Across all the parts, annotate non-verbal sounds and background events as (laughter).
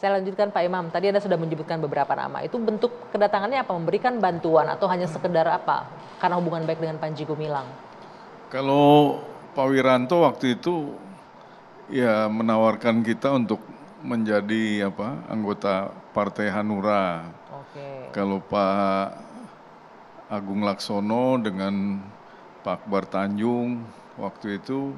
Saya lanjutkan Pak Imam, tadi Anda sudah menyebutkan beberapa nama. Itu bentuk kedatangannya apa? Memberikan bantuan atau hanya sekedar apa? Karena hubungan baik dengan Panji Gumilang. Kalau Pak Wiranto waktu itu ya menawarkan kita untuk menjadi apa anggota Partai Hanura. Okay. Kalau Pak Agung Laksono dengan Pak Akbar Tanjung waktu itu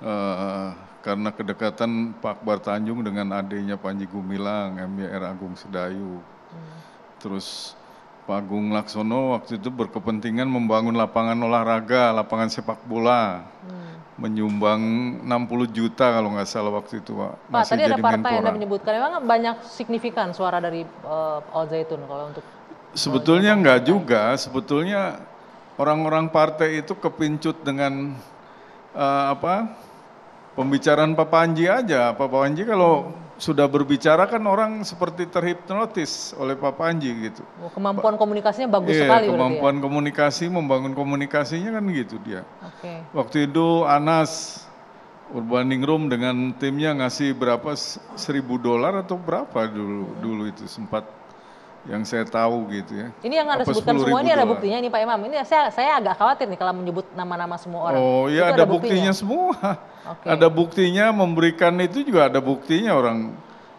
Eh, karena kedekatan Pak Akbar Tanjung dengan adiknya Panji Gumilang, MYR Agung Sedayu. Hmm. Terus Pak Agung Laksono waktu itu berkepentingan membangun lapangan olahraga, lapangan sepak bola. Hmm. Menyumbang 60 juta kalau nggak salah waktu itu Pak. Pak, Masih tadi jadi ada partai mentora. yang Anda menyebutkan, memang banyak signifikan suara dari uh, Al Zaitun kalau untuk... Sebetulnya nggak juga, sebetulnya orang-orang partai itu kepincut dengan uh, apa Pembicaraan Pak Panji aja, Pak Panji kalau sudah berbicara kan orang seperti terhipnotis oleh Pak Panji gitu. Oh, kemampuan komunikasinya bagus iya, sekali. Ya? kemampuan ya? komunikasi, membangun komunikasinya kan gitu dia. Okay. Waktu itu Anas Urbaningrum dengan timnya ngasih berapa seribu dolar atau berapa dulu dulu itu sempat yang saya tahu gitu ya. Ini yang Anda sebutkan semua ini ada buktinya ini Pak Imam. Ini saya saya agak khawatir nih kalau menyebut nama-nama semua orang. Oh iya ada, ada buktinya, buktinya semua. Okay. Ada buktinya memberikan itu juga ada buktinya orang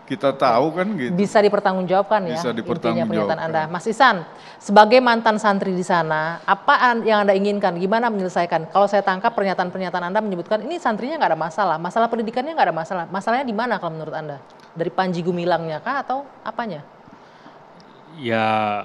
kita tahu kan gitu. Bisa dipertanggungjawabkan ya. Bisa dipertanggungjawabkan. Anda. Mas Isan, sebagai mantan santri di sana, apa yang Anda inginkan? Gimana menyelesaikan? Kalau saya tangkap pernyataan-pernyataan Anda menyebutkan ini santrinya nggak ada masalah, masalah pendidikannya nggak ada masalah. Masalahnya di mana kalau menurut Anda? Dari Panji Gumilangnya kah atau apanya? ya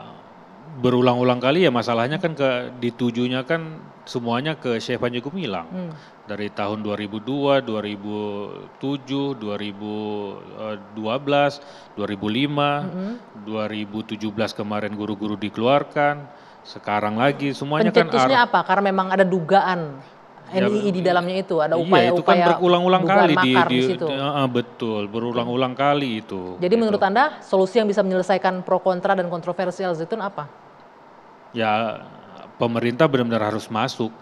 berulang-ulang kali ya masalahnya kan ke ditujunya kan semuanya ke Syekh Panji Gumilang. Hmm. Dari tahun 2002, 2007, 2012, 2005, hmm. 2017 kemarin guru-guru dikeluarkan, sekarang lagi semuanya kan Pencetusnya kan apa? Karena memang ada dugaan Iya, NII di dalamnya itu ada iya, upaya-upaya iya, upaya kan berulang-ulang kali di, di, di situ. Uh, betul, berulang-ulang kali itu. Jadi gitu. menurut Anda solusi yang bisa menyelesaikan pro kontra dan kontroversial Zaitun apa? Ya pemerintah benar-benar harus masuk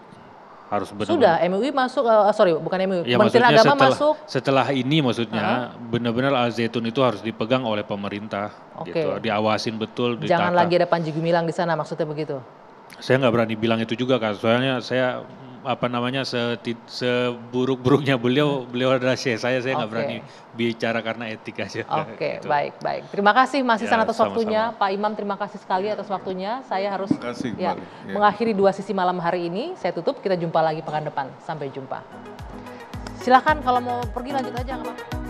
harus benar sudah MUI masuk uh, sorry bukan MUI ya, Menteri Agama setelah, masuk setelah ini maksudnya uh benar-benar al zaitun itu harus dipegang oleh pemerintah okay. gitu diawasin betul ditata. jangan lagi ada Panji Gumilang di sana maksudnya begitu saya nggak berani bilang itu juga kan soalnya saya apa namanya seburuk-buruknya beliau beliau adalah saya saya saya nggak okay. berani bicara karena etik aja. Oke okay, (laughs) gitu. baik baik terima kasih Mas Isan ya, atas sama-sama. waktunya Pak Imam terima kasih sekali atas waktunya saya harus kasih, ya, ya, mengakhiri dua sisi malam hari ini saya tutup kita jumpa lagi pekan depan sampai jumpa. Silahkan kalau mau pergi lanjut aja.